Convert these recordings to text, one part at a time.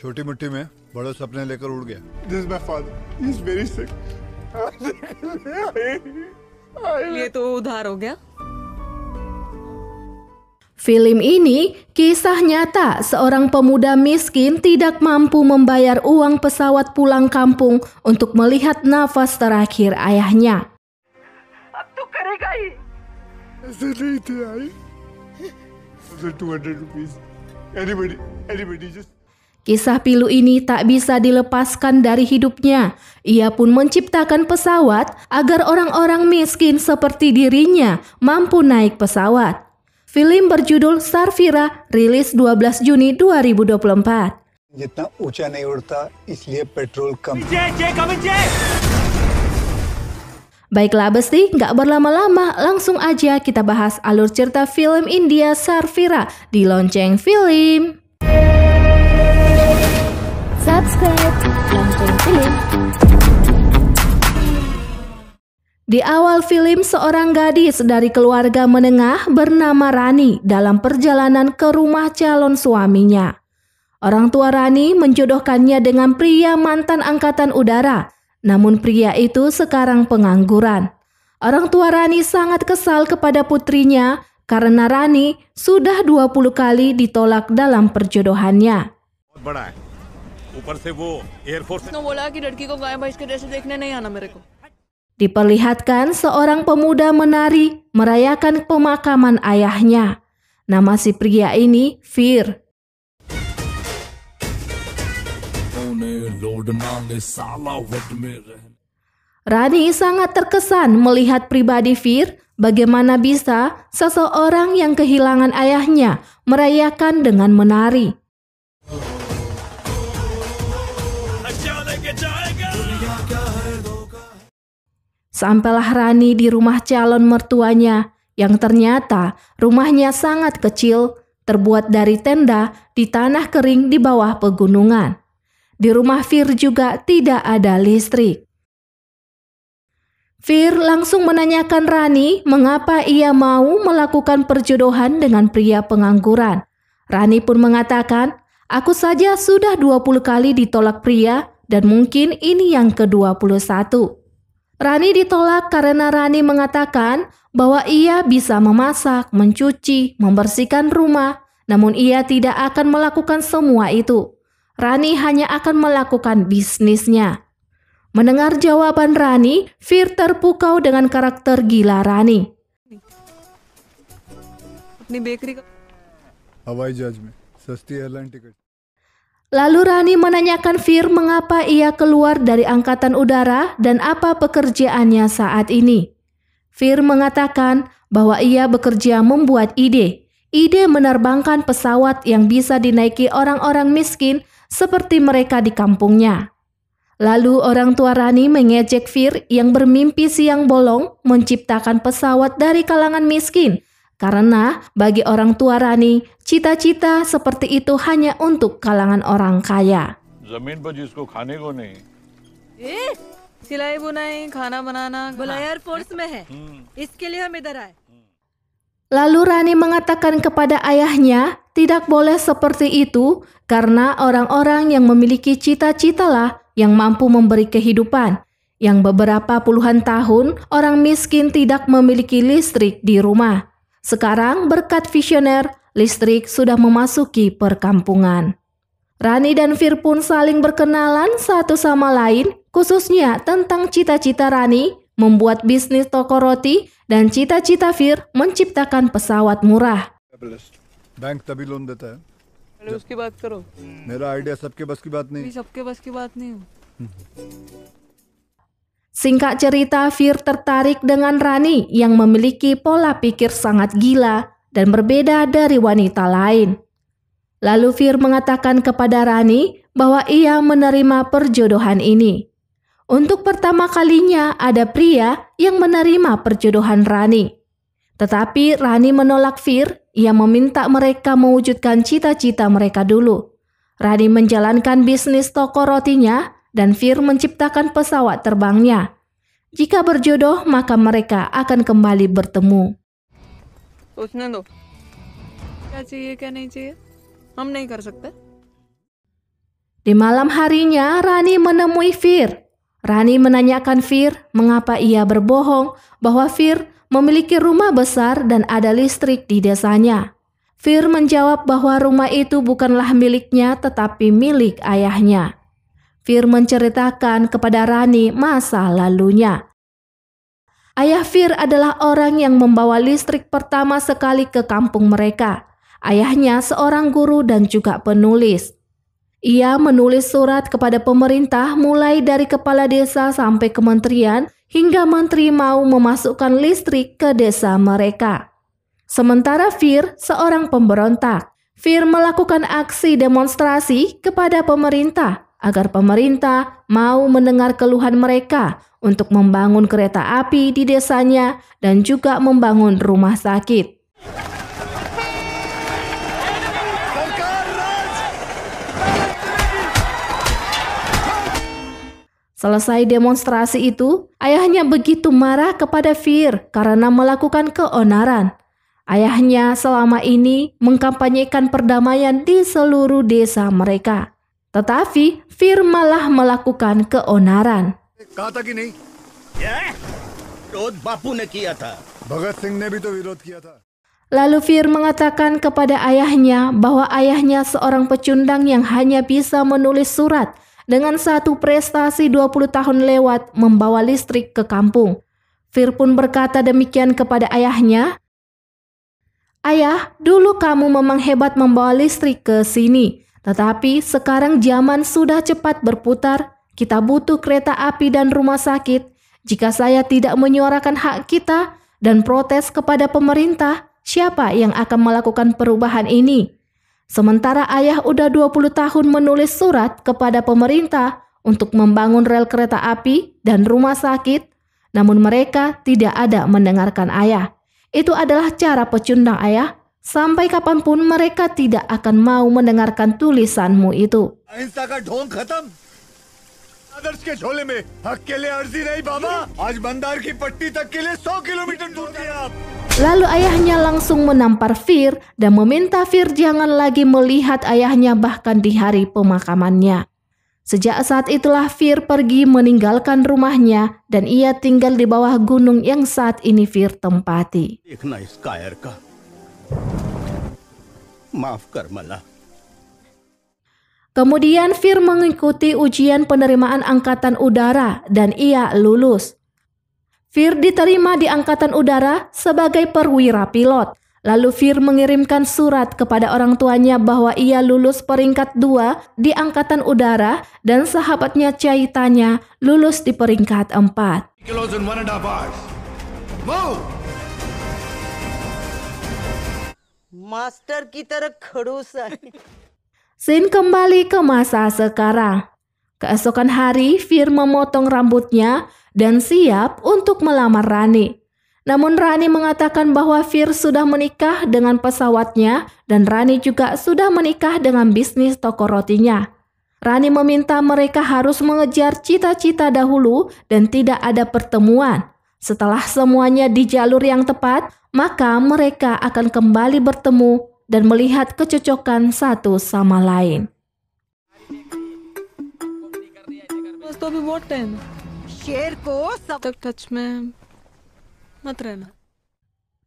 छोटी मुट्ठी में बड़े सपने लेकर उड़ गया this my father he is very sick ये तो उधार हो गया Film ini kisah nyata seorang pemuda miskin tidak mampu membayar uang pesawat pulang kampung untuk melihat nafas terakhir ayahnya. Anybody, anybody just Kisah pilu ini tak bisa dilepaskan dari hidupnya. Ia pun menciptakan pesawat agar orang-orang miskin seperti dirinya mampu naik pesawat. Film berjudul Sarfira rilis 12 Juni 2024. Baiklah Besti, nggak berlama-lama langsung aja kita bahas alur cerita film India Sarfira di lonceng film subscribe, Film. Di awal film, seorang gadis dari keluarga menengah bernama Rani dalam perjalanan ke rumah calon suaminya. Orang tua Rani menjodohkannya dengan pria mantan angkatan udara, namun pria itu sekarang pengangguran. Orang tua Rani sangat kesal kepada putrinya karena Rani sudah 20 kali ditolak dalam perjodohannya. ऊपर से वो एयरफोर्स ने बोला कि लड़की को गाय भैंस के जैसे देखने नहीं आना मेरे को Diperlihatkan seorang pemuda menari merayakan pemakaman ayahnya. Nama si pria ini Fir. Rani sangat terkesan melihat pribadi Fir bagaimana bisa seseorang yang kehilangan ayahnya merayakan dengan menari. Sampailah Rani di rumah calon mertuanya yang ternyata rumahnya sangat kecil, terbuat dari tenda di tanah kering di bawah pegunungan. Di rumah Fir juga tidak ada listrik. Fir langsung menanyakan Rani mengapa ia mau melakukan perjodohan dengan pria pengangguran. Rani pun mengatakan, aku saja sudah 20 kali ditolak pria dan mungkin ini yang ke-21. Rani ditolak karena Rani mengatakan bahwa ia bisa memasak, mencuci, membersihkan rumah, namun ia tidak akan melakukan semua itu. Rani hanya akan melakukan bisnisnya. Mendengar jawaban Rani, Fir terpukau dengan karakter gila Rani. Hawaii judgment. airline ticket. Lalu Rani menanyakan Fir mengapa ia keluar dari angkatan udara dan apa pekerjaannya saat ini. Fir mengatakan bahwa ia bekerja membuat ide. Ide menerbangkan pesawat yang bisa dinaiki orang-orang miskin seperti mereka di kampungnya. Lalu orang tua Rani mengejek Fir yang bermimpi siang bolong menciptakan pesawat dari kalangan miskin karena bagi orang tua Rani, cita-cita seperti itu hanya untuk kalangan orang kaya. Lalu Rani mengatakan kepada ayahnya, tidak boleh seperti itu karena orang-orang yang memiliki cita-citalah yang mampu memberi kehidupan. Yang beberapa puluhan tahun orang miskin tidak memiliki listrik di rumah. Sekarang berkat visioner, listrik sudah memasuki perkampungan. Rani dan Fir pun saling berkenalan satu sama lain, khususnya tentang cita-cita Rani membuat bisnis toko roti dan cita-cita Fir menciptakan pesawat murah. Bank tapi loan देता है पहले उसकी बात करो मेरा आइडिया सबके बस की बात नहीं Singkat cerita, Fir tertarik dengan Rani yang memiliki pola pikir sangat gila dan berbeda dari wanita lain. Lalu Fir mengatakan kepada Rani bahwa ia menerima perjodohan ini. Untuk pertama kalinya ada pria yang menerima perjodohan Rani. Tetapi Rani menolak Fir, ia meminta mereka mewujudkan cita-cita mereka dulu. Rani menjalankan bisnis toko rotinya dan Fir menciptakan pesawat terbangnya. Jika berjodoh, maka mereka akan kembali bertemu. Di malam harinya, Rani menemui Fir. Rani menanyakan Fir mengapa ia berbohong bahwa Fir memiliki rumah besar dan ada listrik di desanya. Fir menjawab bahwa rumah itu bukanlah miliknya tetapi milik ayahnya. Fir menceritakan kepada Rani masa lalunya. Ayah Fir adalah orang yang membawa listrik pertama sekali ke kampung mereka. Ayahnya seorang guru dan juga penulis. Ia menulis surat kepada pemerintah mulai dari kepala desa sampai kementerian hingga menteri mau memasukkan listrik ke desa mereka. Sementara Fir seorang pemberontak. Fir melakukan aksi demonstrasi kepada pemerintah agar pemerintah mau mendengar keluhan mereka untuk membangun kereta api di desanya dan juga membangun rumah sakit. Selesai demonstrasi itu, ayahnya begitu marah kepada Fir karena melakukan keonaran. Ayahnya selama ini mengkampanyekan perdamaian di seluruh desa mereka. Tetapi Fir malah melakukan keonaran. Ya? Lalu Fir mengatakan kepada ayahnya bahwa ayahnya seorang pecundang yang hanya bisa menulis surat dengan satu prestasi 20 tahun lewat membawa listrik ke kampung. Fir pun berkata demikian kepada ayahnya, Ayah, dulu kamu memang hebat membawa listrik ke sini. Tetapi sekarang zaman sudah cepat berputar, kita butuh kereta api dan rumah sakit. Jika saya tidak menyuarakan hak kita dan protes kepada pemerintah, siapa yang akan melakukan perubahan ini? Sementara ayah udah 20 tahun menulis surat kepada pemerintah untuk membangun rel kereta api dan rumah sakit, namun mereka tidak ada mendengarkan ayah. Itu adalah cara pecundang ayah Sampai kapanpun mereka tidak akan mau mendengarkan tulisanmu itu. Lalu ayahnya langsung menampar Fir dan meminta Fir jangan lagi melihat ayahnya bahkan di hari pemakamannya. Sejak saat itulah Fir pergi meninggalkan rumahnya dan ia tinggal di bawah gunung yang saat ini Fir tempati. Maaf Karmala. Kemudian Fir mengikuti ujian penerimaan Angkatan Udara dan ia lulus. Fir diterima di Angkatan Udara sebagai perwira pilot. Lalu Fir mengirimkan surat kepada orang tuanya bahwa ia lulus peringkat dua di Angkatan Udara dan sahabatnya Caitanya lulus di peringkat empat. Master kita तरह Sin kembali ke masa sekarang. Keesokan hari, Fir memotong rambutnya dan siap untuk melamar Rani. Namun Rani mengatakan bahwa Fir sudah menikah dengan pesawatnya dan Rani juga sudah menikah dengan bisnis toko rotinya. Rani meminta mereka harus mengejar cita-cita dahulu dan tidak ada pertemuan. Setelah semuanya di jalur yang tepat, maka mereka akan kembali bertemu dan melihat kecocokan satu sama lain.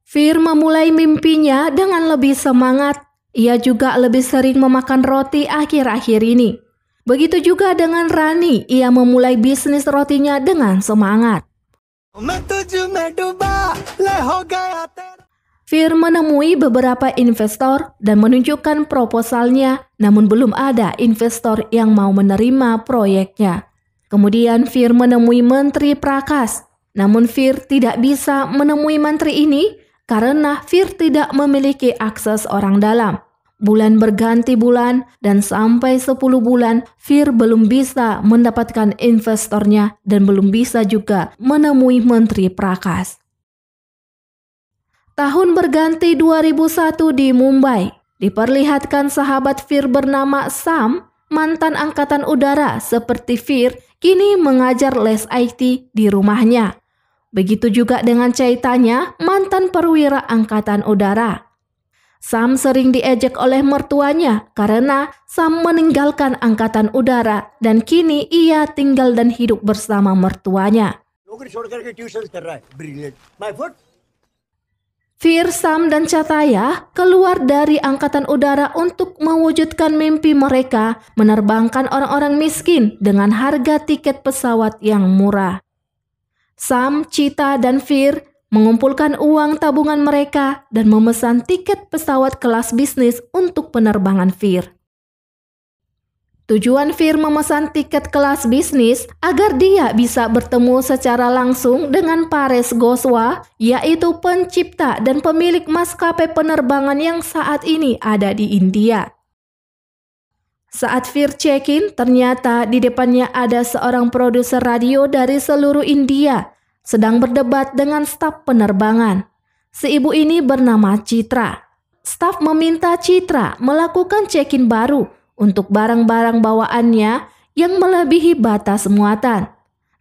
Fir memulai mimpinya dengan lebih semangat. Ia juga lebih sering memakan roti akhir-akhir ini. Begitu juga dengan Rani, ia memulai bisnis rotinya dengan semangat. Fir menemui beberapa investor dan menunjukkan proposalnya, namun belum ada investor yang mau menerima proyeknya. Kemudian Fir menemui Menteri Prakas, namun Fir tidak bisa menemui menteri ini karena Fir tidak memiliki akses orang dalam. Bulan berganti bulan dan sampai 10 bulan, Fir belum bisa mendapatkan investornya dan belum bisa juga menemui Menteri Prakas. Tahun berganti 2001 di Mumbai, diperlihatkan sahabat Fir bernama Sam, mantan angkatan udara seperti Fir, kini mengajar les IT di rumahnya. Begitu juga dengan Caitanya, mantan perwira angkatan udara. Sam sering diejek oleh mertuanya karena Sam meninggalkan angkatan udara dan kini ia tinggal dan hidup bersama mertuanya. Fir, Sam, dan Cataya keluar dari angkatan udara untuk mewujudkan mimpi mereka menerbangkan orang-orang miskin dengan harga tiket pesawat yang murah. Sam, Cita, dan Fir mengumpulkan uang tabungan mereka dan memesan tiket pesawat kelas bisnis untuk penerbangan Fir. Tujuan Fir memesan tiket kelas bisnis agar dia bisa bertemu secara langsung dengan Pares Goswa, yaitu pencipta dan pemilik maskapai penerbangan yang saat ini ada di India. Saat Fir check-in, ternyata di depannya ada seorang produser radio dari seluruh India sedang berdebat dengan staf penerbangan. Si ibu ini bernama Citra. Staf meminta Citra melakukan check-in baru untuk barang-barang bawaannya yang melebihi batas muatan.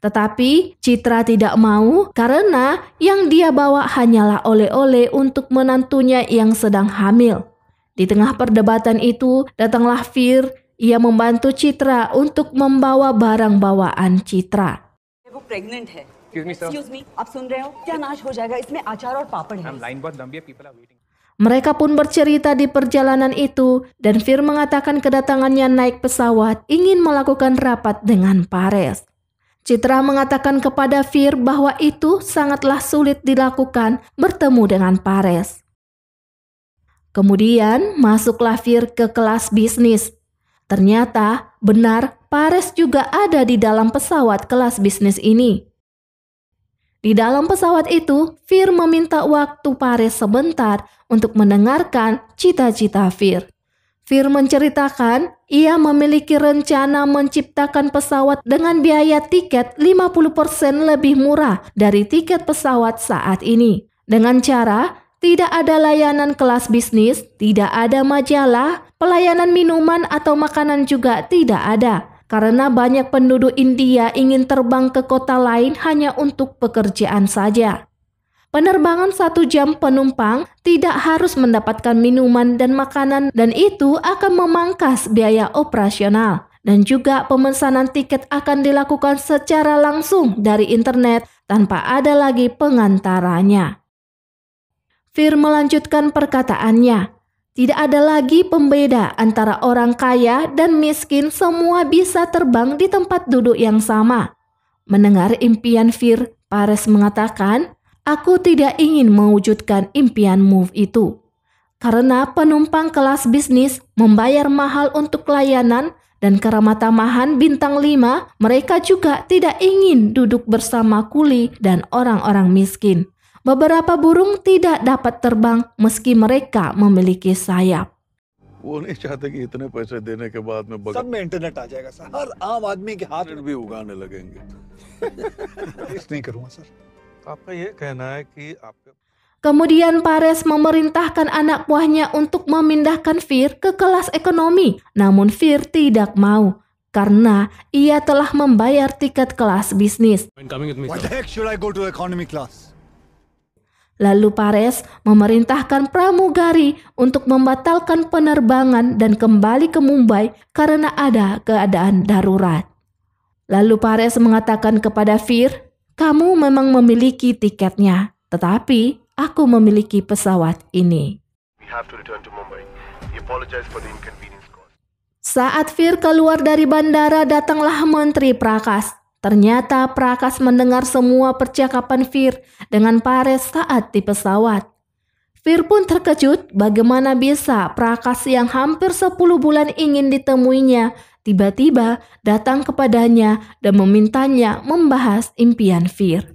Tetapi Citra tidak mau karena yang dia bawa hanyalah oleh-oleh untuk menantunya yang sedang hamil. Di tengah perdebatan itu, datanglah Fir. Ia membantu Citra untuk membawa barang bawaan Citra. Excuse me, sir. Excuse me, आप सुन रहे हो क्या नाश हो जाएगा Mereka pun bercerita di perjalanan itu, dan Fir mengatakan kedatangannya naik pesawat ingin melakukan rapat dengan Pares. Citra mengatakan kepada Fir bahwa itu sangatlah sulit dilakukan bertemu dengan Pares. Kemudian masuklah Fir ke kelas bisnis. Ternyata benar Pares juga ada di dalam pesawat kelas bisnis ini. Di dalam pesawat itu, Fir meminta waktu Paris sebentar untuk mendengarkan cita-cita Fir. Fir menceritakan ia memiliki rencana menciptakan pesawat dengan biaya tiket 50% lebih murah dari tiket pesawat saat ini. Dengan cara tidak ada layanan kelas bisnis, tidak ada majalah, pelayanan minuman atau makanan juga tidak ada karena banyak penduduk India ingin terbang ke kota lain hanya untuk pekerjaan saja. Penerbangan satu jam penumpang tidak harus mendapatkan minuman dan makanan dan itu akan memangkas biaya operasional. Dan juga pemesanan tiket akan dilakukan secara langsung dari internet tanpa ada lagi pengantaranya. Fir melanjutkan perkataannya, tidak ada lagi pembeda antara orang kaya dan miskin, semua bisa terbang di tempat duduk yang sama. Mendengar impian Fir, Pares mengatakan, "Aku tidak ingin mewujudkan impian Move itu." Karena penumpang kelas bisnis membayar mahal untuk layanan dan keramatan bintang lima, mereka juga tidak ingin duduk bersama kuli dan orang-orang miskin. Beberapa burung tidak dapat terbang meski mereka memiliki sayap. Kemudian Pares memerintahkan anak buahnya untuk memindahkan Fir ke kelas ekonomi. Namun Fir tidak mau karena ia telah membayar tiket kelas bisnis. Lalu Pares memerintahkan pramugari untuk membatalkan penerbangan dan kembali ke Mumbai karena ada keadaan darurat. Lalu Pares mengatakan kepada Fir, "Kamu memang memiliki tiketnya, tetapi aku memiliki pesawat ini." Saat Fir keluar dari bandara, datanglah Menteri Prakas Ternyata Prakas mendengar semua percakapan Fir dengan Pares saat di pesawat. Fir pun terkejut bagaimana bisa Prakas yang hampir 10 bulan ingin ditemuinya tiba-tiba datang kepadanya dan memintanya membahas impian Fir.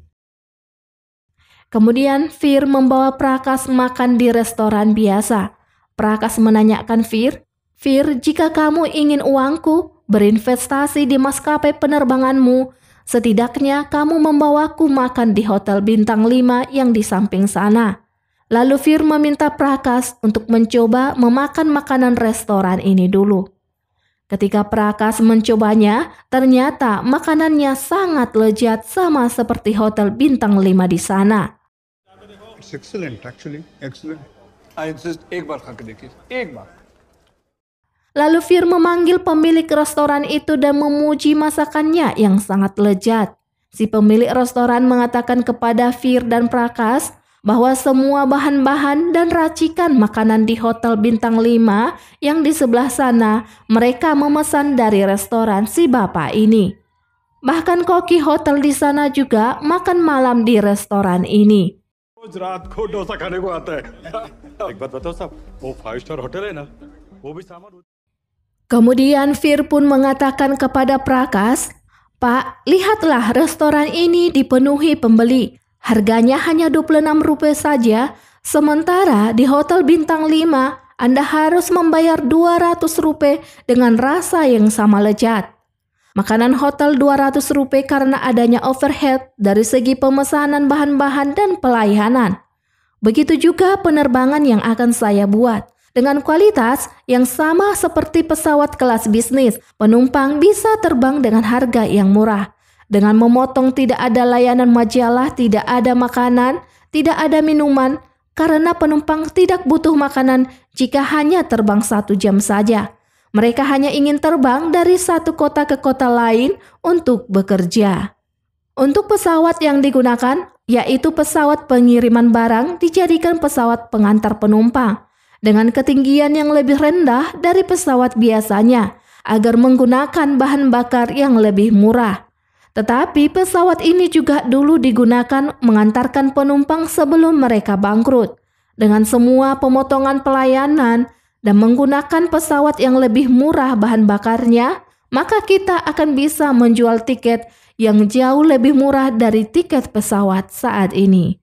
Kemudian Fir membawa Prakas makan di restoran biasa. Prakas menanyakan Fir, Fir jika kamu ingin uangku, berinvestasi di maskapai penerbanganmu, setidaknya kamu membawaku makan di hotel bintang 5 yang di samping sana. Lalu Fir meminta Prakas untuk mencoba memakan makanan restoran ini dulu. Ketika Prakas mencobanya, ternyata makanannya sangat lezat sama seperti hotel bintang 5 di sana. It's excellent actually, excellent. I ah, insist, ek bar khake dekhi, ek bar. Lalu Fir memanggil pemilik restoran itu dan memuji masakannya yang sangat lezat. Si pemilik restoran mengatakan kepada Fir dan Prakas bahwa semua bahan-bahan dan racikan makanan di Hotel Bintang 5 yang di sebelah sana mereka memesan dari restoran si bapak ini. Bahkan koki hotel di sana juga makan malam di restoran ini. Kemudian Fir pun mengatakan kepada Prakas, Pak, lihatlah restoran ini dipenuhi pembeli. Harganya hanya 26 rupiah saja, sementara di hotel bintang 5 anda harus membayar 200 rupiah dengan rasa yang sama lezat. Makanan hotel 200 rupiah karena adanya overhead dari segi pemesanan bahan-bahan dan pelayanan. Begitu juga penerbangan yang akan saya buat. Dengan kualitas yang sama seperti pesawat kelas bisnis, penumpang bisa terbang dengan harga yang murah. Dengan memotong tidak ada layanan majalah, tidak ada makanan, tidak ada minuman, karena penumpang tidak butuh makanan jika hanya terbang satu jam saja. Mereka hanya ingin terbang dari satu kota ke kota lain untuk bekerja. Untuk pesawat yang digunakan, yaitu pesawat pengiriman barang, dijadikan pesawat pengantar penumpang dengan ketinggian yang lebih rendah dari pesawat biasanya agar menggunakan bahan bakar yang lebih murah. Tetapi pesawat ini juga dulu digunakan mengantarkan penumpang sebelum mereka bangkrut. Dengan semua pemotongan pelayanan dan menggunakan pesawat yang lebih murah bahan bakarnya, maka kita akan bisa menjual tiket yang jauh lebih murah dari tiket pesawat saat ini.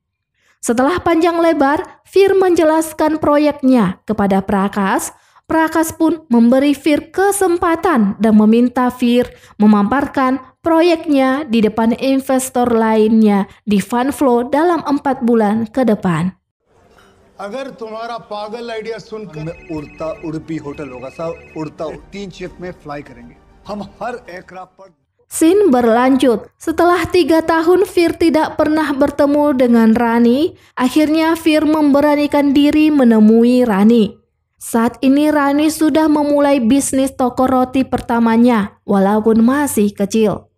Setelah panjang lebar, Fir menjelaskan proyeknya kepada Prakas. Prakas pun memberi Fir kesempatan dan meminta Fir memaparkan proyeknya di depan investor lainnya di Funflow dalam empat bulan ke depan. अगर तुम्हारा पागल आइडिया सुनकर मैं उड़ता उड़पी होटल होगा साहब उड़ता तीन शिफ्ट में फ्लाई करेंगे हम हर एयरक्राफ्ट पर Sin berlanjut, setelah tiga tahun Fir tidak pernah bertemu dengan Rani, akhirnya Fir memberanikan diri menemui Rani. Saat ini Rani sudah memulai bisnis toko roti pertamanya, walaupun masih kecil.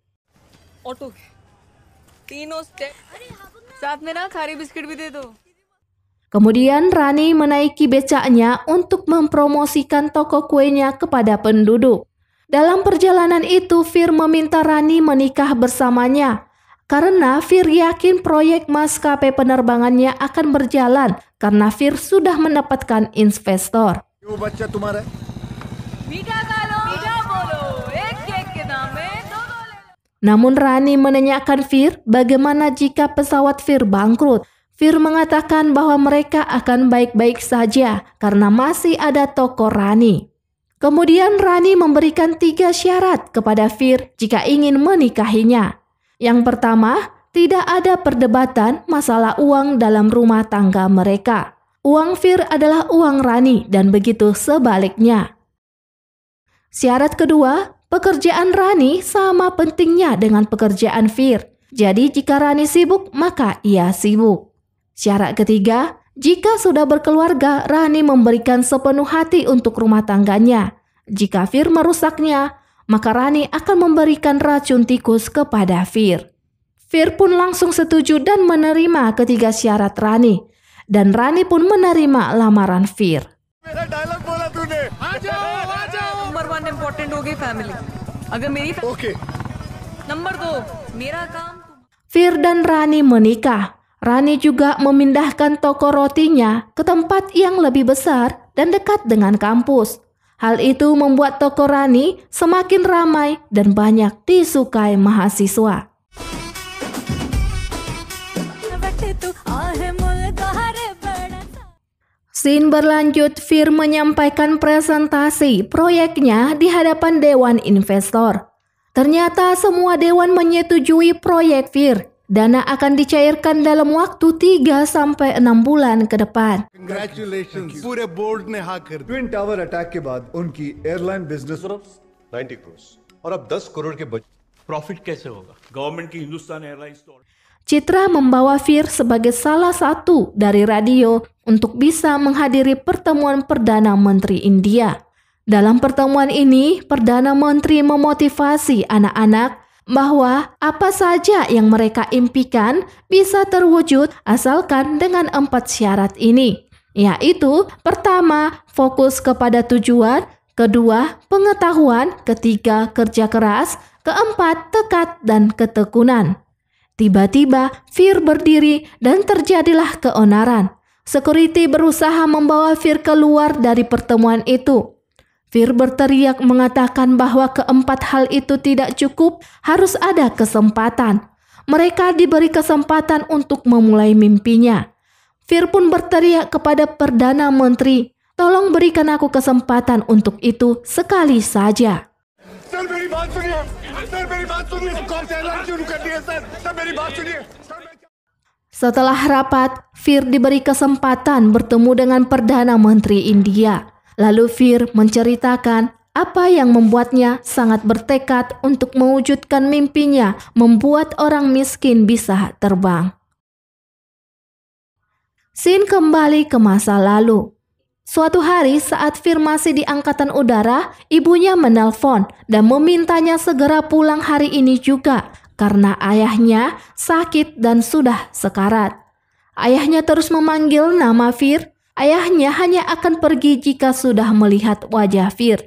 Kemudian Rani menaiki becaknya untuk mempromosikan toko kuenya kepada penduduk. Dalam perjalanan itu, Fir meminta Rani menikah bersamanya karena Fir yakin proyek maskapai penerbangannya akan berjalan karena Fir sudah mendapatkan investor. Namun Rani menanyakan Fir bagaimana jika pesawat Fir bangkrut. Fir mengatakan bahwa mereka akan baik-baik saja karena masih ada toko Rani. Kemudian Rani memberikan tiga syarat kepada Fir jika ingin menikahinya. Yang pertama, tidak ada perdebatan masalah uang dalam rumah tangga mereka. Uang Fir adalah uang Rani dan begitu sebaliknya. Syarat kedua, pekerjaan Rani sama pentingnya dengan pekerjaan Fir. Jadi jika Rani sibuk, maka ia sibuk. Syarat ketiga, jika sudah berkeluarga, Rani memberikan sepenuh hati untuk rumah tangganya. Jika Fir merusaknya, maka Rani akan memberikan racun tikus kepada Fir. Fir pun langsung setuju dan menerima ketiga syarat Rani. Dan Rani pun menerima lamaran Fir. Fir dan Rani menikah. Rani juga memindahkan toko rotinya ke tempat yang lebih besar dan dekat dengan kampus. Hal itu membuat toko Rani semakin ramai dan banyak disukai mahasiswa. Sin berlanjut Fir menyampaikan presentasi proyeknya di hadapan Dewan Investor. Ternyata semua dewan menyetujui proyek Fir Dana akan dicairkan dalam waktu 3 sampai 6 bulan ke depan. Congratulations. Pure board ne hacker. twin tower attack ke baad unki airline business 90 crores. Aur ab 10 crore budget. Profit kaise hoga? Government ki Hindustan Airlines airlines Citra membawa Fir sebagai salah satu dari radio untuk bisa menghadiri pertemuan Perdana Menteri India. Dalam pertemuan ini, Perdana Menteri memotivasi anak-anak bahwa apa saja yang mereka impikan bisa terwujud asalkan dengan empat syarat ini, yaitu: pertama, fokus kepada tujuan; kedua, pengetahuan; ketiga, kerja keras; keempat, tekad dan ketekunan. Tiba-tiba, Fir berdiri dan terjadilah keonaran. Security berusaha membawa Fir keluar dari pertemuan itu. Fir berteriak mengatakan bahwa keempat hal itu tidak cukup, harus ada kesempatan. Mereka diberi kesempatan untuk memulai mimpinya. Fir pun berteriak kepada Perdana Menteri, "Tolong berikan aku kesempatan untuk itu sekali saja." Setelah rapat, Fir diberi kesempatan bertemu dengan Perdana Menteri India. Lalu Fir menceritakan apa yang membuatnya sangat bertekad untuk mewujudkan mimpinya membuat orang miskin bisa terbang. Sin kembali ke masa lalu. Suatu hari saat Fir masih di Angkatan Udara, ibunya menelpon dan memintanya segera pulang hari ini juga karena ayahnya sakit dan sudah sekarat. Ayahnya terus memanggil nama Fir Ayahnya hanya akan pergi jika sudah melihat wajah Fir.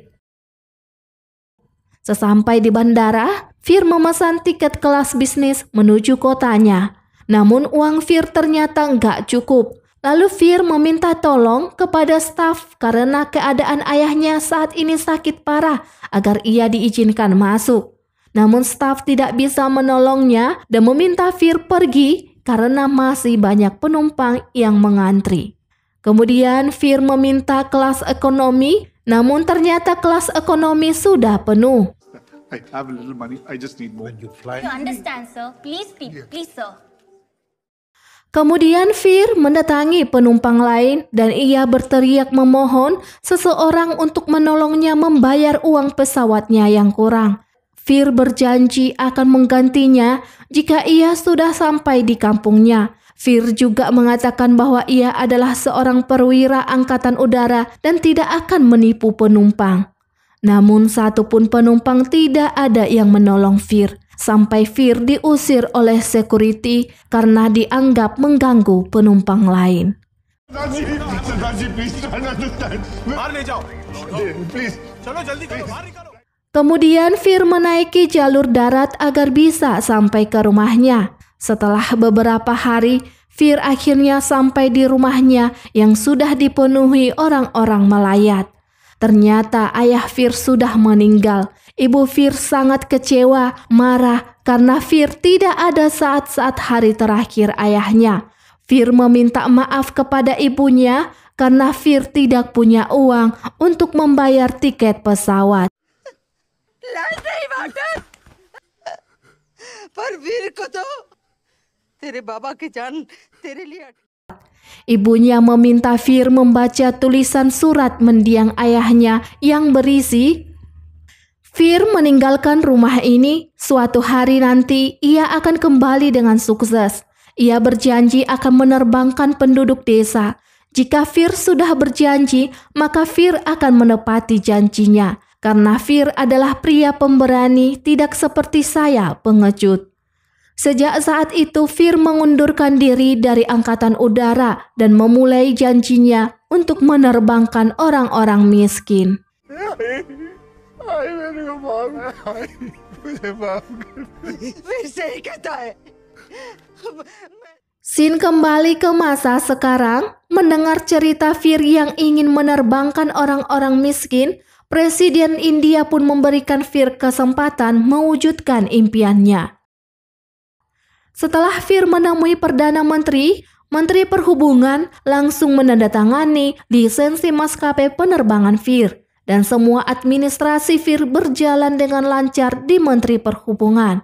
Sesampai di bandara, Fir memesan tiket kelas bisnis menuju kotanya. Namun uang Fir ternyata nggak cukup. Lalu Fir meminta tolong kepada staf karena keadaan ayahnya saat ini sakit parah agar ia diizinkan masuk. Namun staf tidak bisa menolongnya dan meminta Fir pergi karena masih banyak penumpang yang mengantri. Kemudian Fir meminta kelas ekonomi, namun ternyata kelas ekonomi sudah penuh. Kemudian Fir mendatangi penumpang lain dan ia berteriak memohon seseorang untuk menolongnya membayar uang pesawatnya yang kurang. Fir berjanji akan menggantinya jika ia sudah sampai di kampungnya. Fir juga mengatakan bahwa ia adalah seorang perwira angkatan udara dan tidak akan menipu penumpang. Namun satupun penumpang tidak ada yang menolong Fir, sampai Fir diusir oleh security karena dianggap mengganggu penumpang lain. Kemudian Fir menaiki jalur darat agar bisa sampai ke rumahnya. Setelah beberapa hari, Fir akhirnya sampai di rumahnya yang sudah dipenuhi orang-orang melayat. Ternyata ayah Fir sudah meninggal. Ibu Fir sangat kecewa, marah karena Fir tidak ada saat-saat hari terakhir ayahnya. Fir meminta maaf kepada ibunya karena Fir tidak punya uang untuk membayar tiket pesawat. पर वीर को तो Ibunya meminta Fir membaca tulisan surat mendiang ayahnya yang berisi, Fir meninggalkan rumah ini, suatu hari nanti ia akan kembali dengan sukses. Ia berjanji akan menerbangkan penduduk desa. Jika Fir sudah berjanji, maka Fir akan menepati janjinya. Karena Fir adalah pria pemberani, tidak seperti saya pengecut. Sejak saat itu, Fir mengundurkan diri dari Angkatan Udara dan memulai janjinya untuk menerbangkan orang-orang miskin. Sin kembali ke masa sekarang, mendengar cerita Fir yang ingin menerbangkan orang-orang miskin, Presiden India pun memberikan Fir kesempatan mewujudkan impiannya. Setelah Fir menemui Perdana Menteri, Menteri Perhubungan langsung menandatangani lisensi maskapai penerbangan Fir dan semua administrasi Fir berjalan dengan lancar di Menteri Perhubungan.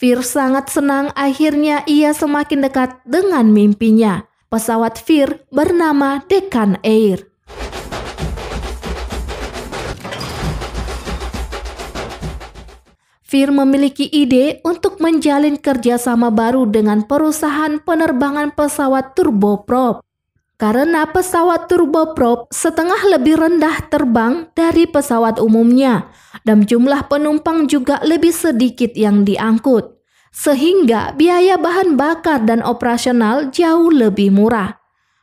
Fir sangat senang akhirnya ia semakin dekat dengan mimpinya. Pesawat Fir bernama Dekan Air. Fir memiliki ide untuk menjalin kerjasama baru dengan perusahaan penerbangan pesawat turboprop. Karena pesawat turboprop setengah lebih rendah terbang dari pesawat umumnya dan jumlah penumpang juga lebih sedikit yang diangkut. Sehingga biaya bahan bakar dan operasional jauh lebih murah.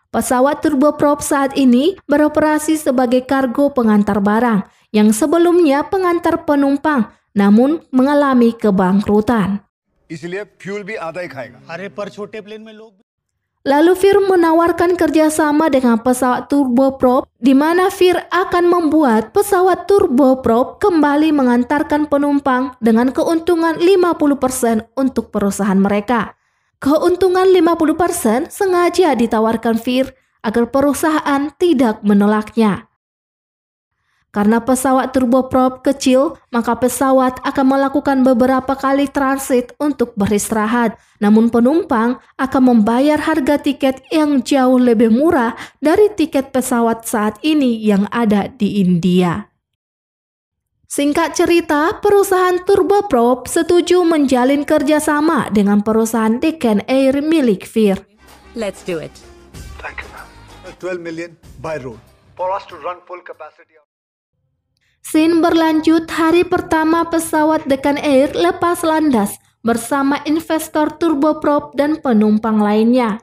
Pesawat turboprop saat ini beroperasi sebagai kargo pengantar barang yang sebelumnya pengantar penumpang namun mengalami kebangkrutan. Lalu Fir menawarkan kerjasama dengan pesawat turboprop, di mana Fir akan membuat pesawat turboprop kembali mengantarkan penumpang dengan keuntungan 50% untuk perusahaan mereka. Keuntungan 50% sengaja ditawarkan Fir agar perusahaan tidak menolaknya. Karena pesawat turboprop kecil, maka pesawat akan melakukan beberapa kali transit untuk beristirahat. Namun penumpang akan membayar harga tiket yang jauh lebih murah dari tiket pesawat saat ini yang ada di India. Singkat cerita, perusahaan turboprop setuju menjalin kerjasama dengan perusahaan Deccan Air milik Fir. Let's do it. Thank you, ma'am. 12 million by road. For us to run full capacity. Sin berlanjut hari pertama pesawat Dekan Air lepas landas bersama investor turboprop dan penumpang lainnya.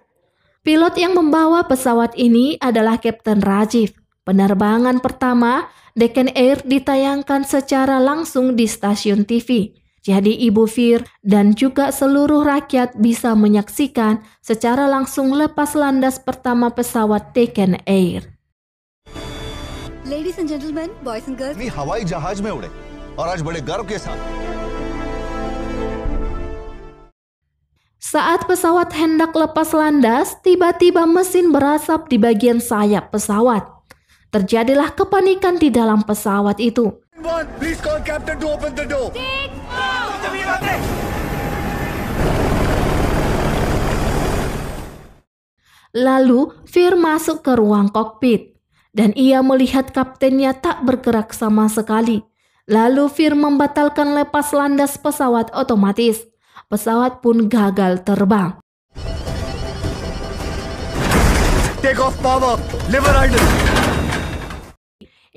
Pilot yang membawa pesawat ini adalah Kapten Rajiv. Penerbangan pertama, Dekan Air ditayangkan secara langsung di stasiun TV. Jadi Ibu Fir dan juga seluruh rakyat bisa menyaksikan secara langsung lepas landas pertama pesawat Dekan Air. Ladies and gentleman boys and girls मैं हवाई जहाज में उड़े और आज बड़े गर्व के साथ Saat pesawat hendak lepas landas, tiba-tiba mesin berasap di bagian sayap pesawat. Terjadilah kepanikan di dalam pesawat itu. Lalu, Fir masuk ke ruang kokpit. Dan ia melihat kaptennya tak bergerak sama sekali. Lalu Fir membatalkan lepas landas pesawat otomatis. Pesawat pun gagal terbang. Take off power, lever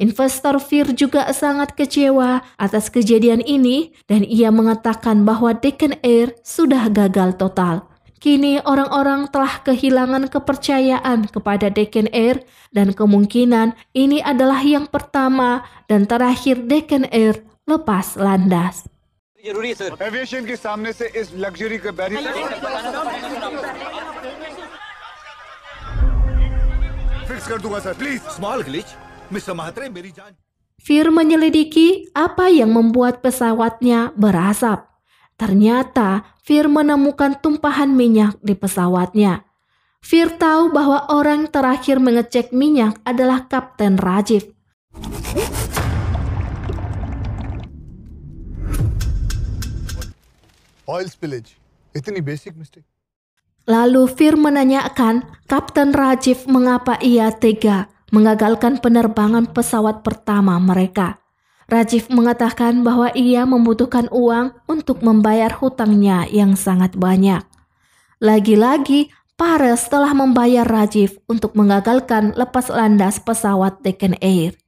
Investor Fir juga sangat kecewa atas kejadian ini dan ia mengatakan bahwa Deccan Air sudah gagal total. Kini orang-orang telah kehilangan kepercayaan kepada Deccan Air dan kemungkinan ini adalah yang pertama dan terakhir Deccan Air lepas landas. Fir menyelidiki apa yang membuat pesawatnya berasap. Ternyata Fir menemukan tumpahan minyak di pesawatnya. Fir tahu bahwa orang terakhir mengecek minyak adalah Kapten Rajiv. Oil spillage. Itni basic mistake. Lalu Fir menanyakan Kapten Rajiv mengapa ia tega mengagalkan penerbangan pesawat pertama mereka. Rajiv mengatakan bahwa ia membutuhkan uang untuk membayar hutangnya yang sangat banyak. Lagi-lagi, Pares telah membayar Rajiv untuk mengagalkan lepas landas pesawat Deccan Air.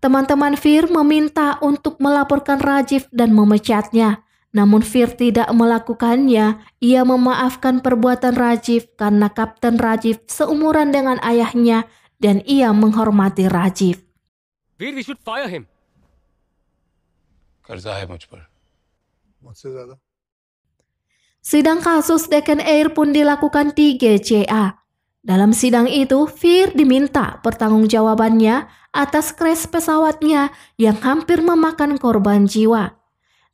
Teman-teman Fir meminta untuk melaporkan Rajiv dan memecatnya. Namun Fir tidak melakukannya. Ia memaafkan perbuatan Rajiv karena Kapten Rajiv seumuran dengan ayahnya dan ia menghormati Rajiv. Fir, we should fire him. कर्जा है मुझ पर मुझसे ज्यादा Sidang kasus Deken Air pun dilakukan di GCA. Dalam sidang itu, Fir diminta pertanggungjawabannya atas crash pesawatnya yang hampir memakan korban jiwa.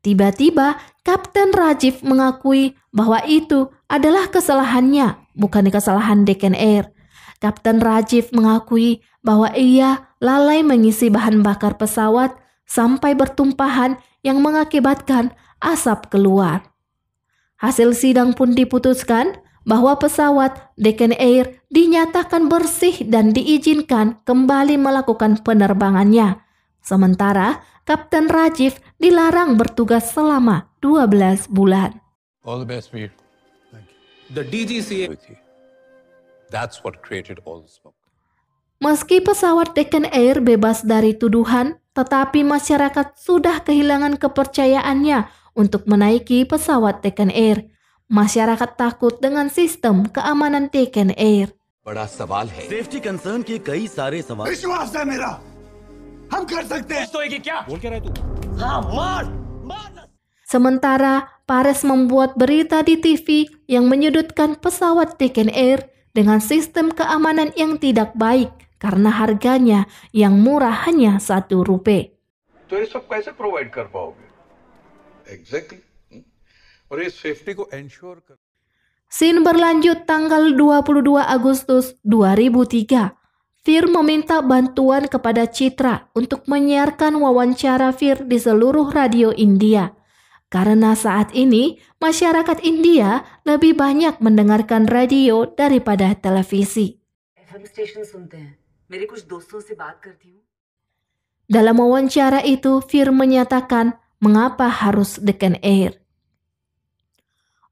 Tiba-tiba, Kapten Rajiv mengakui bahwa itu adalah kesalahannya, bukan kesalahan Deken Air. Kapten Rajiv mengakui bahwa ia lalai mengisi bahan bakar pesawat sampai bertumpahan yang mengakibatkan asap keluar. Hasil sidang pun diputuskan bahwa pesawat Deccan Air dinyatakan bersih dan diizinkan kembali melakukan penerbangannya. Sementara Kapten Rajiv dilarang bertugas selama 12 bulan. All the best, Thank you. The DGCA That's what created all this smoke. Meski pesawat Deccan Air bebas dari tuduhan, tetapi masyarakat sudah kehilangan kepercayaannya untuk menaiki pesawat Deccan Air. Masyarakat takut dengan sistem keamanan Deccan Air. बड़ा सवाल है safety concern के कई सारे सवाल विश्वास है मेरा हम कर सकते हैं तो क्या बोल क्या तू मार मार Sementara, Paris membuat berita di TV yang menyudutkan pesawat Deccan Air dengan sistem keamanan yang tidak baik karena harganya yang murah hanya satu rupiah. Sin berlanjut tanggal 22 Agustus 2003. Fir meminta bantuan kepada Citra untuk menyiarkan wawancara Fir di seluruh radio India. Karena saat ini masyarakat India lebih banyak mendengarkan radio daripada televisi. Dalam wawancara itu, Fir menyatakan mengapa harus deken Air.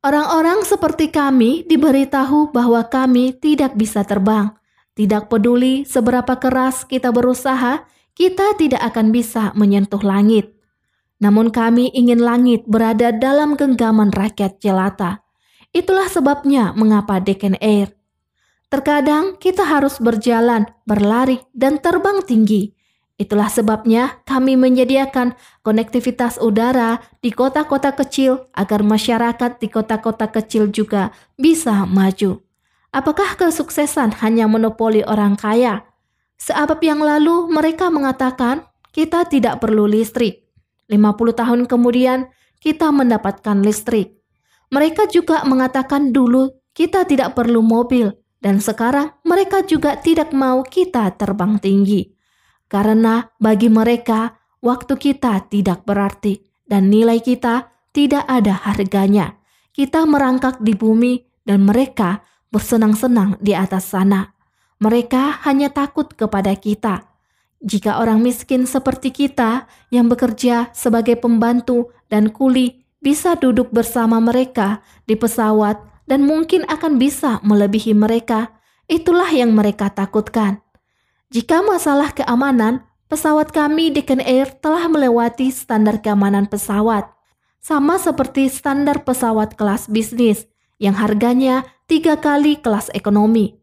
Orang-orang seperti kami diberitahu bahwa kami tidak bisa terbang. Tidak peduli seberapa keras kita berusaha, kita tidak akan bisa menyentuh langit. Namun kami ingin langit berada dalam genggaman rakyat jelata. Itulah sebabnya mengapa deken Air Terkadang kita harus berjalan, berlari, dan terbang tinggi. Itulah sebabnya kami menyediakan konektivitas udara di kota-kota kecil agar masyarakat di kota-kota kecil juga bisa maju. Apakah kesuksesan hanya monopoli orang kaya? Seabab yang lalu mereka mengatakan kita tidak perlu listrik. 50 tahun kemudian kita mendapatkan listrik. Mereka juga mengatakan dulu kita tidak perlu mobil, dan sekarang mereka juga tidak mau kita terbang tinggi. Karena bagi mereka, waktu kita tidak berarti dan nilai kita tidak ada harganya. Kita merangkak di bumi dan mereka bersenang-senang di atas sana. Mereka hanya takut kepada kita. Jika orang miskin seperti kita yang bekerja sebagai pembantu dan kuli bisa duduk bersama mereka di pesawat dan mungkin akan bisa melebihi mereka. Itulah yang mereka takutkan. Jika masalah keamanan, pesawat kami Deacon Air telah melewati standar keamanan pesawat. Sama seperti standar pesawat kelas bisnis yang harganya tiga kali kelas ekonomi.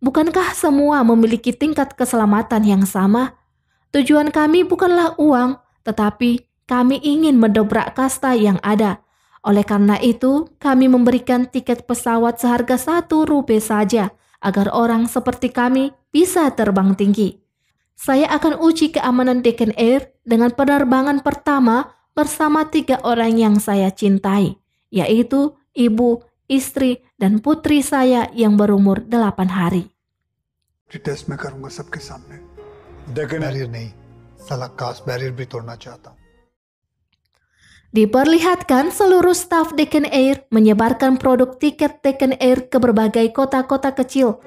Bukankah semua memiliki tingkat keselamatan yang sama? Tujuan kami bukanlah uang, tetapi kami ingin mendobrak kasta yang ada – oleh karena itu, kami memberikan tiket pesawat seharga satu rupiah saja agar orang seperti kami bisa terbang tinggi. Saya akan uji keamanan Deccan Air dengan penerbangan pertama bersama tiga orang yang saya cintai, yaitu ibu, istri, dan putri saya yang berumur delapan hari. Diperlihatkan seluruh staf Deccan Air menyebarkan produk tiket Deccan Air ke berbagai kota-kota kecil.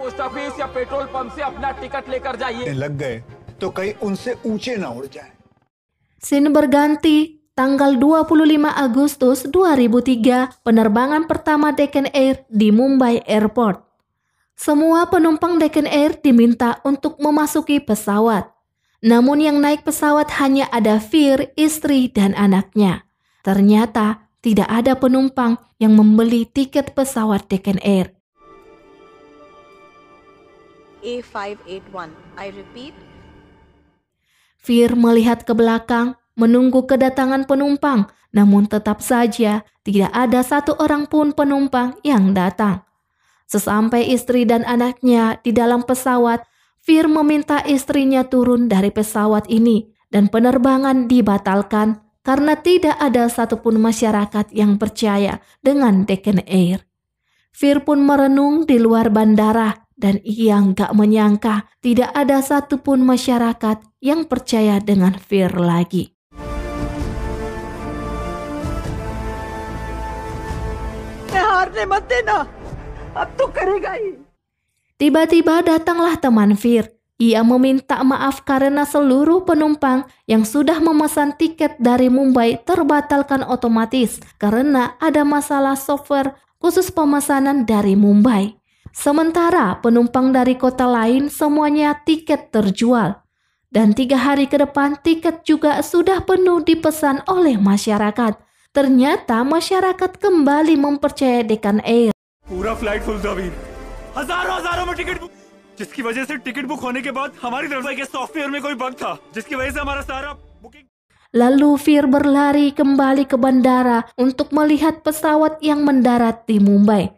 Sin berganti, tanggal 25 Agustus 2003, penerbangan pertama Deccan Air di Mumbai Airport. Semua penumpang Deccan Air diminta untuk memasuki pesawat. Namun yang naik pesawat hanya ada Fir, istri, dan anaknya. Ternyata tidak ada penumpang yang membeli tiket pesawat Deccan Air. A581, I repeat. Fir melihat ke belakang, menunggu kedatangan penumpang, namun tetap saja tidak ada satu orang pun penumpang yang datang. Sesampai istri dan anaknya di dalam pesawat, Fir meminta istrinya turun dari pesawat ini dan penerbangan dibatalkan karena tidak ada satupun masyarakat yang percaya dengan Tekken Air. Fir pun merenung di luar bandara dan ia nggak menyangka tidak ada satupun masyarakat yang percaya dengan Fir lagi. Tiba-tiba datanglah teman Fir ia meminta maaf karena seluruh penumpang yang sudah memesan tiket dari Mumbai terbatalkan otomatis karena ada masalah software khusus pemesanan dari Mumbai. Sementara penumpang dari kota lain semuanya tiket terjual. Dan tiga hari ke depan tiket juga sudah penuh dipesan oleh masyarakat. Ternyata masyarakat kembali mempercayai Dekan Air. Pura flight full Hazaro-hazaro tiket जिसकी वजह से ticket book होने के बाद हमारी वेबसाइट के सॉफ्टवेयर में कोई बग था जिसकी वजह से हमारा सारा Lalu Fir berlari kembali ke bandara untuk melihat pesawat yang mendarat di Mumbai.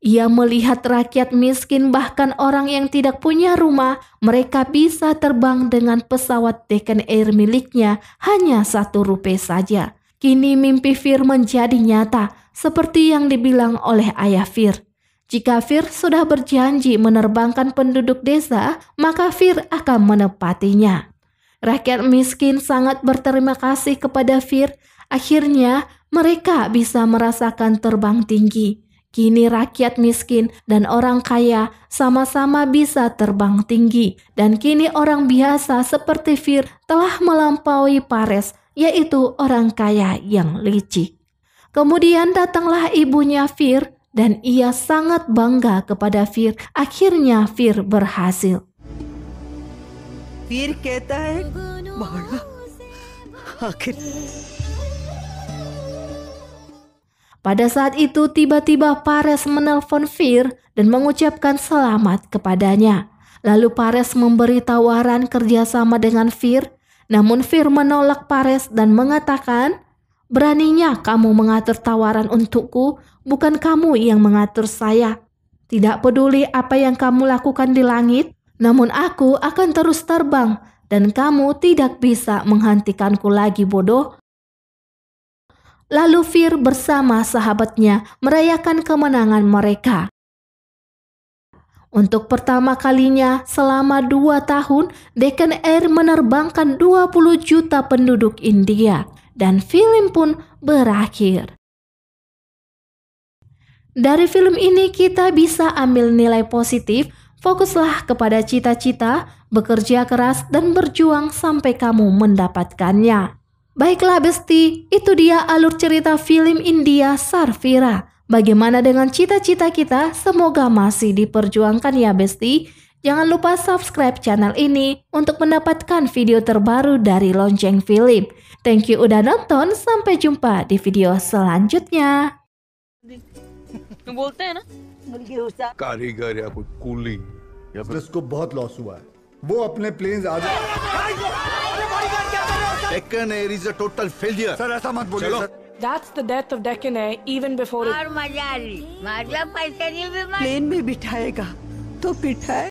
Ia melihat rakyat miskin, bahkan orang yang tidak punya rumah, mereka bisa terbang dengan pesawat Deccan Air miliknya hanya satu rupiah saja. Kini mimpi Fir menjadi nyata, seperti yang dibilang oleh ayah Fir. Jika Fir sudah berjanji menerbangkan penduduk desa, maka Fir akan menepatinya. Rakyat miskin sangat berterima kasih kepada Fir. Akhirnya, mereka bisa merasakan terbang tinggi. Kini rakyat miskin dan orang kaya sama-sama bisa terbang tinggi. Dan kini orang biasa seperti Fir telah melampaui Pares, yaitu orang kaya yang licik. Kemudian datanglah ibunya Fir dan ia sangat bangga kepada Fir. Akhirnya Fir berhasil. Fir kata eh, akhir. Pada saat itu tiba-tiba Pares menelpon Fir dan mengucapkan selamat kepadanya. Lalu Pares memberi tawaran kerjasama dengan Fir, namun Fir menolak Pares dan mengatakan, Beraninya kamu mengatur tawaran untukku, bukan kamu yang mengatur saya. Tidak peduli apa yang kamu lakukan di langit, namun aku akan terus terbang dan kamu tidak bisa menghentikanku lagi bodoh. Lalu Fir bersama sahabatnya merayakan kemenangan mereka. Untuk pertama kalinya selama dua tahun, Deccan Air menerbangkan 20 juta penduduk India dan film pun berakhir. Dari film ini kita bisa ambil nilai positif, fokuslah kepada cita-cita, bekerja keras dan berjuang sampai kamu mendapatkannya. Baiklah Besti, itu dia alur cerita film India Sarvira. Bagaimana dengan cita-cita kita? Semoga masih diperjuangkan ya Besti. Jangan lupa subscribe channel ini untuk mendapatkan video terbaru dari Lonceng Film. Thank you udah nonton, sampai jumpa di video selanjutnya. Ah? Ya, ya, Deccan Air is a total failure. Sir, या फिर उसको बहुत ऐसा मत बोलिए That's the death of Deccan Air even before it. और मजा आ रही मतलब पैसे नहीं भी प्लेन में बिठाएगा तो बिठाए